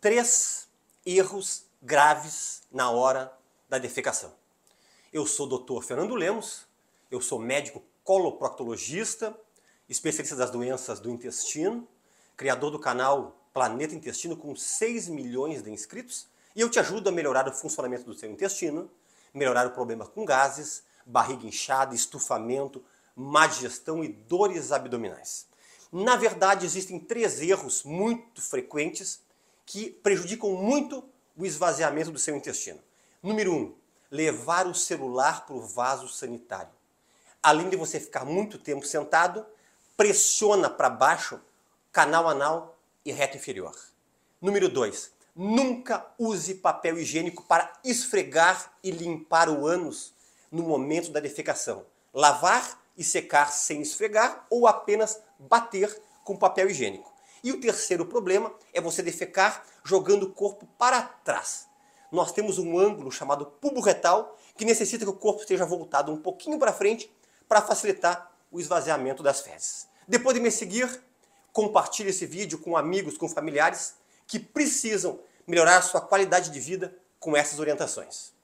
três erros graves na hora da defecação. Eu sou o Dr. Fernando Lemos, eu sou médico coloproctologista, especialista das doenças do intestino, criador do canal Planeta Intestino com 6 milhões de inscritos, e eu te ajudo a melhorar o funcionamento do seu intestino, melhorar o problema com gases, barriga inchada, estufamento, má digestão e dores abdominais. Na verdade, existem três erros muito frequentes que prejudicam muito o esvaziamento do seu intestino. Número 1. Um, levar o celular para o vaso sanitário. Além de você ficar muito tempo sentado, pressiona para baixo canal anal e reto inferior. Número 2. Nunca use papel higiênico para esfregar e limpar o ânus no momento da defecação. Lavar e secar sem esfregar ou apenas bater com papel higiênico. E o terceiro problema é você defecar jogando o corpo para trás. Nós temos um ângulo chamado pubo retal que necessita que o corpo esteja voltado um pouquinho para frente para facilitar o esvaziamento das fezes. Depois de me seguir, compartilhe esse vídeo com amigos, com familiares que precisam melhorar sua qualidade de vida com essas orientações.